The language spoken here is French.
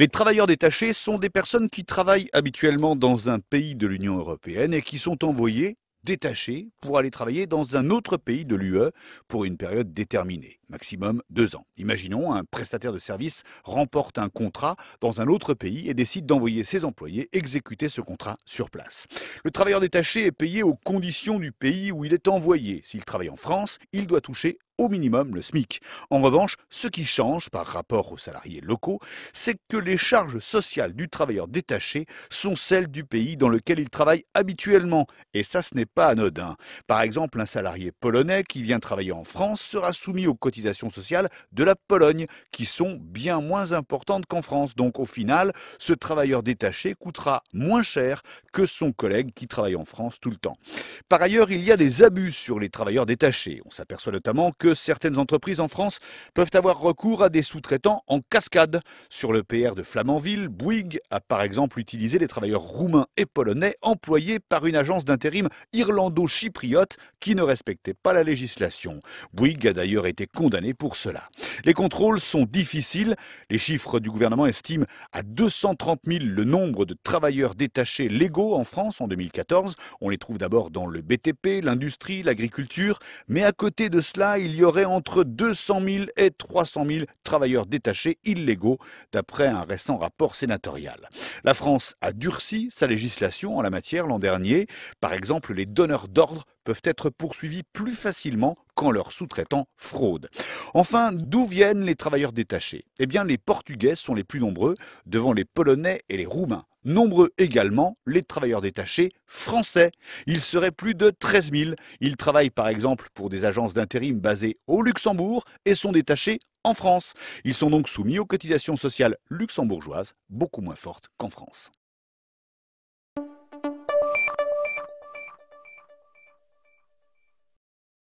Les travailleurs détachés sont des personnes qui travaillent habituellement dans un pays de l'Union européenne et qui sont envoyés détachés pour aller travailler dans un autre pays de l'UE pour une période déterminée, maximum deux ans. Imaginons un prestataire de service remporte un contrat dans un autre pays et décide d'envoyer ses employés exécuter ce contrat sur place. Le travailleur détaché est payé aux conditions du pays où il est envoyé. S'il travaille en France, il doit toucher au minimum le SMIC. En revanche, ce qui change par rapport aux salariés locaux, c'est que les charges sociales du travailleur détaché sont celles du pays dans lequel il travaille habituellement. Et ça, ce n'est pas anodin. Par exemple, un salarié polonais qui vient travailler en France sera soumis aux cotisations sociales de la Pologne, qui sont bien moins importantes qu'en France. Donc au final, ce travailleur détaché coûtera moins cher que son collègue qui travaille en France tout le temps. Par ailleurs, il y a des abus sur les travailleurs détachés. On s'aperçoit notamment que que certaines entreprises en France peuvent avoir recours à des sous-traitants en cascade. Sur le PR de Flamanville, Bouygues a par exemple utilisé les travailleurs roumains et polonais employés par une agence d'intérim irlando-chypriote qui ne respectait pas la législation. Bouygues a d'ailleurs été condamné pour cela. Les contrôles sont difficiles. Les chiffres du gouvernement estiment à 230 000 le nombre de travailleurs détachés légaux en France en 2014. On les trouve d'abord dans le BTP, l'industrie, l'agriculture. Mais à côté de cela, il y aurait entre 200 000 et 300 000 travailleurs détachés illégaux, d'après un récent rapport sénatorial. La France a durci sa législation en la matière l'an dernier. Par exemple, les donneurs d'ordre peuvent être poursuivis plus facilement quand leur sous traitant fraude. Enfin, d'où viennent les travailleurs détachés Eh bien, les Portugais sont les plus nombreux, devant les Polonais et les Roumains. Nombreux également les travailleurs détachés français. Ils seraient plus de 13 000. Ils travaillent par exemple pour des agences d'intérim basées au Luxembourg et sont détachés en France. Ils sont donc soumis aux cotisations sociales luxembourgeoises, beaucoup moins fortes qu'en France.